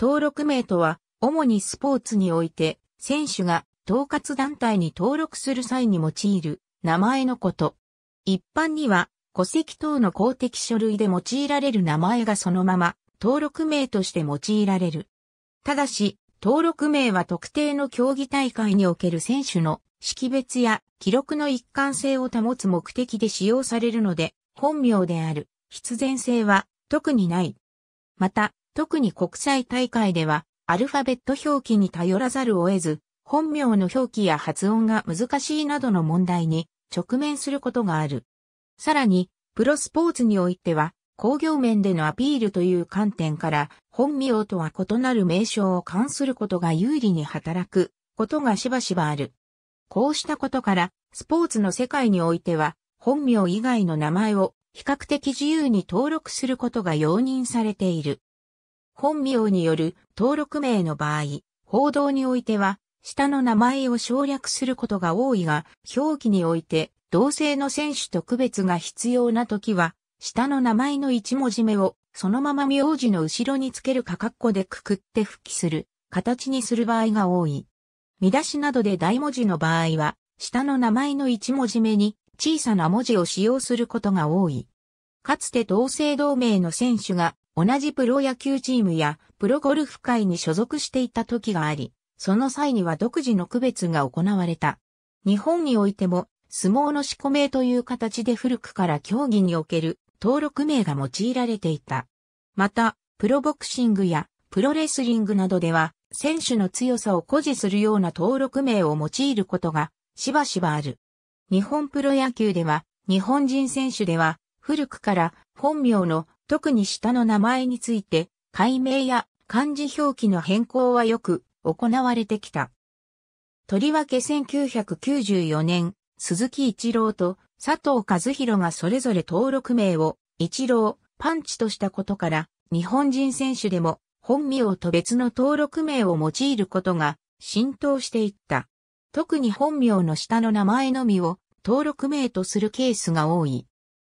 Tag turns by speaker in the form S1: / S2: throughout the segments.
S1: 登録名とは、主にスポーツにおいて、選手が統括団体に登録する際に用いる名前のこと。一般には、戸籍等の公的書類で用いられる名前がそのまま登録名として用いられる。ただし、登録名は特定の競技大会における選手の識別や記録の一貫性を保つ目的で使用されるので、本名である必然性は特にない。また、特に国際大会では、アルファベット表記に頼らざるを得ず、本名の表記や発音が難しいなどの問題に直面することがある。さらに、プロスポーツにおいては、工業面でのアピールという観点から、本名とは異なる名称を冠することが有利に働くことがしばしばある。こうしたことから、スポーツの世界においては、本名以外の名前を比較的自由に登録することが容認されている。本名による登録名の場合、報道においては、下の名前を省略することが多いが、表記において、同性の選手と区別が必要な時は、下の名前の一文字目を、そのまま名字の後ろにつけるかっこでくくって復帰する、形にする場合が多い。見出しなどで大文字の場合は、下の名前の一文字目に小さな文字を使用することが多い。かつて同姓同名の選手が同じプロ野球チームやプロゴルフ界に所属していた時があり、その際には独自の区別が行われた。日本においても、相撲の四股名という形で古くから競技における登録名が用いられていた。また、プロボクシングやプロレスリングなどでは、選手の強さを誇示するような登録名を用いることがしばしばある。日本プロ野球では、日本人選手では、古くから本名の特に下の名前について、解明や漢字表記の変更はよく行われてきた。とりわけ1994年、鈴木一郎と佐藤和弘がそれぞれ登録名を一郎、パンチとしたことから、日本人選手でも本名と別の登録名を用いることが浸透していった。特に本名の下の名前のみを登録名とするケースが多い。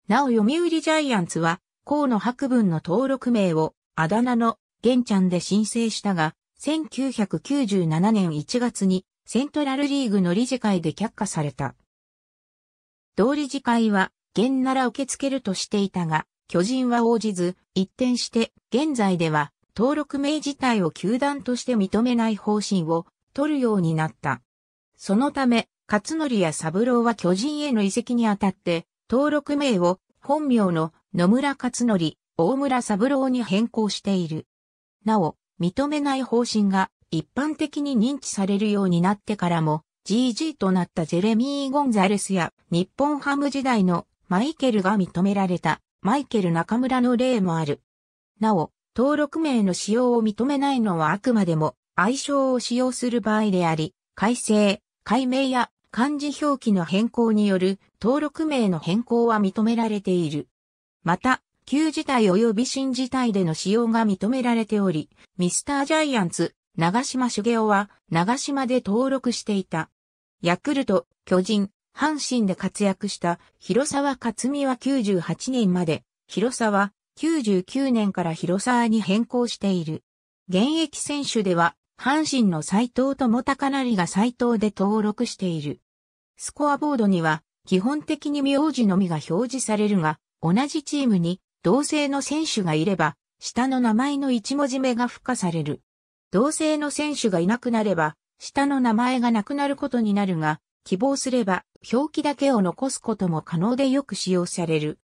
S1: なお読売ジャイアンツは河野博文の登録名をあだ名の玄ちゃんで申請したが、1997年1月にセントラルリーグの理事会で却下された。同理事会は、玄なら受け付けるとしていたが、巨人は応じず、一転して、現在では、登録名自体を球団として認めない方針を取るようになった。そのため、勝則や三郎は巨人への移籍にあたって、登録名を本名の野村勝則、大村三郎に変更している。なお、認めない方針が一般的に認知されるようになってからも、GG となったジェレミー・ゴンザレスや日本ハム時代のマイケルが認められたマイケル中村の例もある。なお、登録名の使用を認めないのはあくまでも愛称を使用する場合であり、改正、改名や漢字表記の変更による登録名の変更は認められている。また、旧事態及び新事態での使用が認められており、ミスタージャイアンツ、長島茂雄は、長島で登録していた。ヤクルト、巨人、阪神で活躍した広沢克美は98年まで、広沢、99年から広沢に変更している。現役選手では、阪神の斎藤智高成が斎藤で登録している。スコアボードには、基本的に名字のみが表示されるが、同じチームに同性の選手がいれば、下の名前の一文字目が付加される。同性の選手がいなくなれば、下の名前がなくなることになるが、希望すれば表記だけを残すことも可能でよく使用される。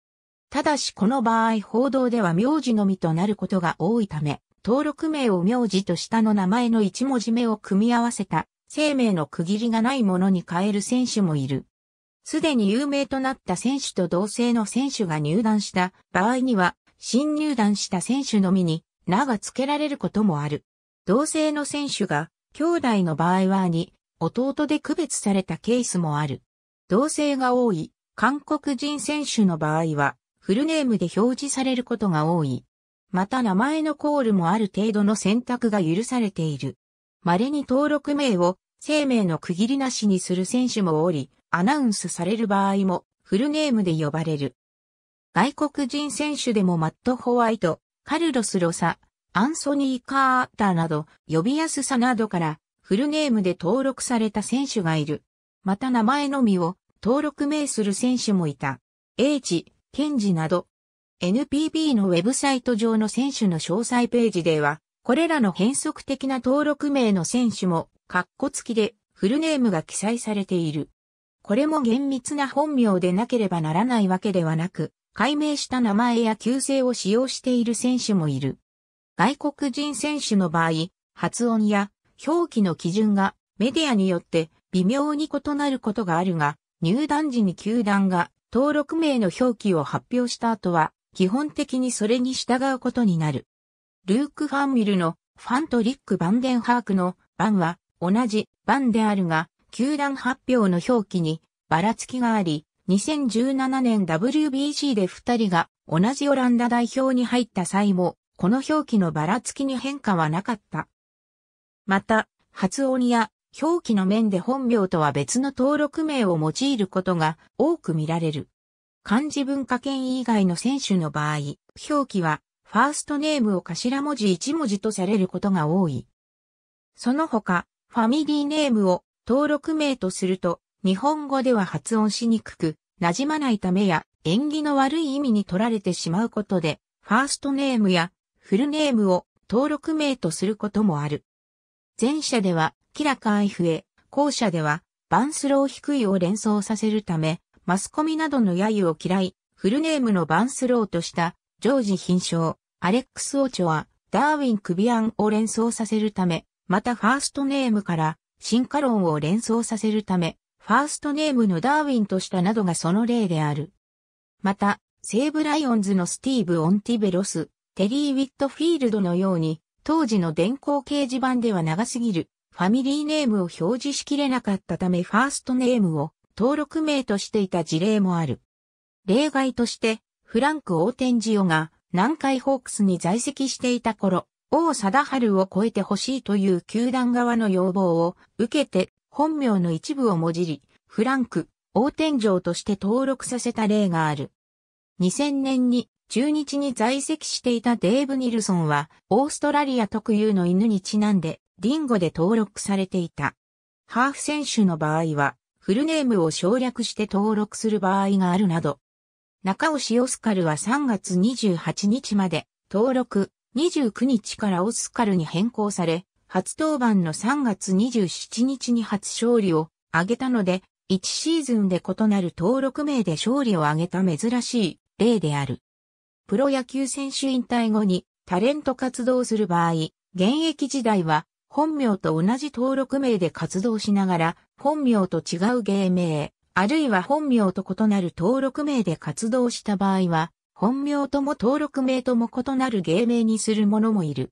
S1: ただしこの場合報道では名字のみとなることが多いため、登録名を名字と下の名前の一文字目を組み合わせた生命の区切りがないものに変える選手もいる。すでに有名となった選手と同性の選手が入団した場合には、新入団した選手のみに、名が付けられることもある。同性の選手が、兄弟の場合は兄、弟で区別されたケースもある。同性が多い、韓国人選手の場合は、フルネームで表示されることが多い。また名前のコールもある程度の選択が許されている。稀に登録名を生命の区切りなしにする選手もおり、アナウンスされる場合もフルネームで呼ばれる。外国人選手でもマット・ホワイト、カルロス・ロサ、アンソニー・カーターなど呼びやすさなどからフルネームで登録された選手がいる。また名前のみを登録名する選手もいた。英知、ンジなど、NPB のウェブサイト上の選手の詳細ページでは、これらの変則的な登録名の選手も、カッコ付きでフルネームが記載されている。これも厳密な本名でなければならないわけではなく、改名した名前や旧姓を使用している選手もいる。外国人選手の場合、発音や表記の基準がメディアによって微妙に異なることがあるが、入団時に球団が登録名の表記を発表した後は、基本的にそれに従うことになる。ルーク・ファンミルのファンとリック・バンデンハークのバンは同じバンであるが、球団発表の表記にばらつきがあり、2017年 WBC で2人が同じオランダ代表に入った際も、この表記のばらつきに変化はなかった。また、発音や表記の面で本名とは別の登録名を用いることが多く見られる。漢字文化圏以外の選手の場合、表記はファーストネームを頭文字1文字とされることが多い。その他、ファミリーネームを登録名とすると、日本語では発音しにくく、馴染まないためや、縁起の悪い意味に取られてしまうことで、ファーストネームやフルネームを登録名とすることもある。前者では、キラカーイフエ、後者では、バンスロー低いを連想させるため、マスコミなどの揶揄を嫌い、フルネームのバンスローとした、ジョージ品賞。アレックス・オチョア、ダーウィン・クビアンを連想させるため、またファーストネームから、進化論を連想させるため、ファーストネームのダーウィンとしたなどがその例である。また、西武ライオンズのスティーブ・オンティベロス、テリー・ウィットフィールドのように、当時の電光掲示板では長すぎる、ファミリーネームを表示しきれなかったためファーストネームを登録名としていた事例もある。例外として、フランク・オーテンジオが南海ホークスに在籍していた頃、王貞治を超えてほしいという球団側の要望を受けて本名の一部をもじり、フランク、王天井として登録させた例がある。2000年に中日に在籍していたデーブ・ニルソンは、オーストラリア特有の犬にちなんで、ディンゴで登録されていた。ハーフ選手の場合は、フルネームを省略して登録する場合があるなど、中押オスカルは3月28日まで登録、29日からオスカルに変更され、初登板の3月27日に初勝利を挙げたので、1シーズンで異なる登録名で勝利を挙げた珍しい例である。プロ野球選手引退後にタレント活動する場合、現役時代は本名と同じ登録名で活動しながら、本名と違う芸名、あるいは本名と異なる登録名で活動した場合は、本名とも登録名とも異なる芸名にする者もいる。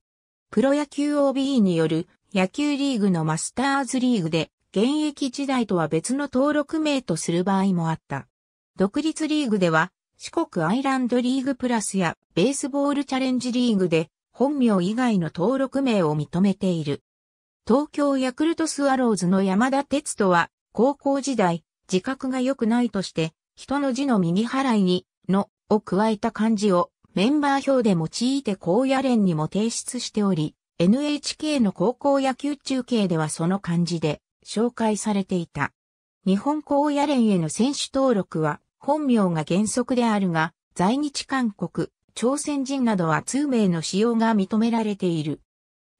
S1: プロ野球 OB による野球リーグのマスターズリーグで現役時代とは別の登録名とする場合もあった。独立リーグでは四国アイランドリーグプラスやベースボールチャレンジリーグで本名以外の登録名を認めている。東京ヤクルトスワローズの山田哲人は高校時代自覚が良くないとして人の字の右払いにのを加えた漢字をメンバー表で用いて高野連にも提出しており、NHK の高校野球中継ではその漢字で紹介されていた。日本高野連への選手登録は本名が原則であるが、在日韓国、朝鮮人などは通名の使用が認められている。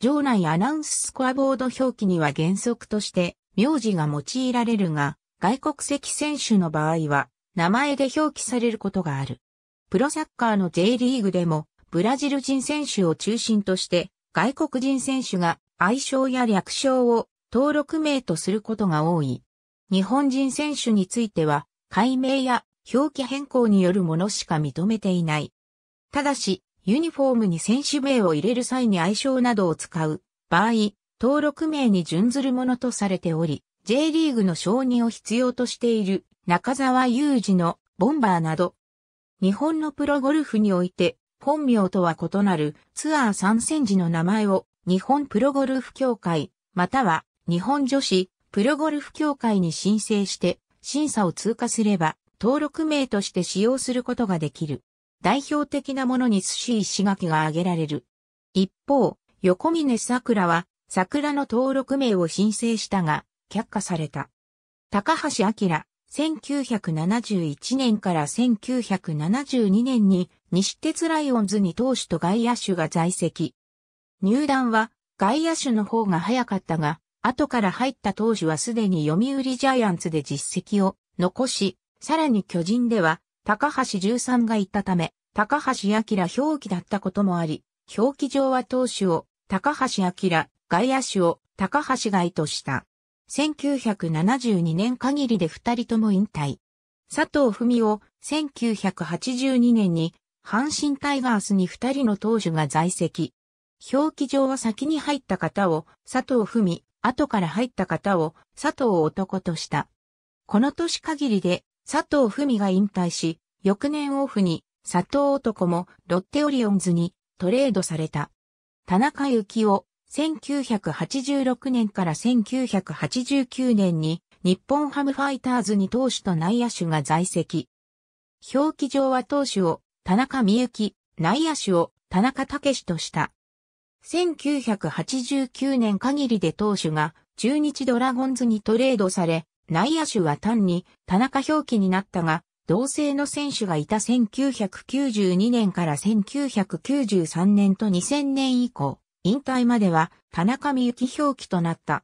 S1: 場内アナウンススコアボード表記には原則として名字が用いられるが、外国籍選手の場合は名前で表記されることがある。プロサッカーの J リーグでも、ブラジル人選手を中心として、外国人選手が愛称や略称を登録名とすることが多い。日本人選手については、改名や表記変更によるものしか認めていない。ただし、ユニフォームに選手名を入れる際に愛称などを使う場合、登録名に準ずるものとされており、J リーグの承認を必要としている中澤雄二のボンバーなど日本のプロゴルフにおいて、本名とは異なるツアー参戦時の名前を日本プロゴルフ協会、または日本女子プロゴルフ協会に申請して審査を通過すれば登録名として使用することができる。代表的なものに寿司石垣が挙げられる。一方、横峰桜は桜の登録名を申請したが却下された。高橋明1971年から1972年に西鉄ライオンズに投手と外野手が在籍。入団は外野手の方が早かったが、後から入った投手はすでに読売ジャイアンツで実績を残し、さらに巨人では高橋13がいたため、高橋明表記だったこともあり、表記上は投手を高橋明、外野手を高橋外とした。1972年限りで二人とも引退。佐藤文夫、1982年に、阪神タイガースに二人の投手が在籍。表記上は先に入った方を佐藤文、後から入った方を佐藤男とした。この年限りで佐藤文が引退し、翌年オフに佐藤男もロッテオリオンズにトレードされた。田中幸雄、1986年から1989年に日本ハムファイターズに投手と内野手が在籍。表記上は投手を田中美幸、内野手を田中武とした。1989年限りで投手が中日ドラゴンズにトレードされ、内野手は単に田中表記になったが、同性の選手がいた1992年から1993年と2000年以降、引退までは田中美幸表記となった。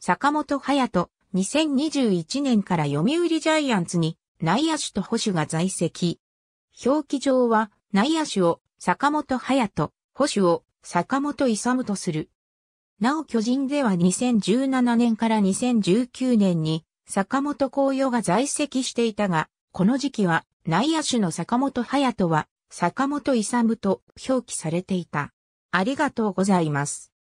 S1: 坂本隼人、2021年から読売ジャイアンツに内野手と保守が在籍。表記上は内野手を坂本隼人、保守を坂本勇とする。なお巨人では2017年から2019年に坂本紅葉が在籍していたが、この時期は内野手の坂本隼人は坂本勇と表記されていた。ありがとうございます。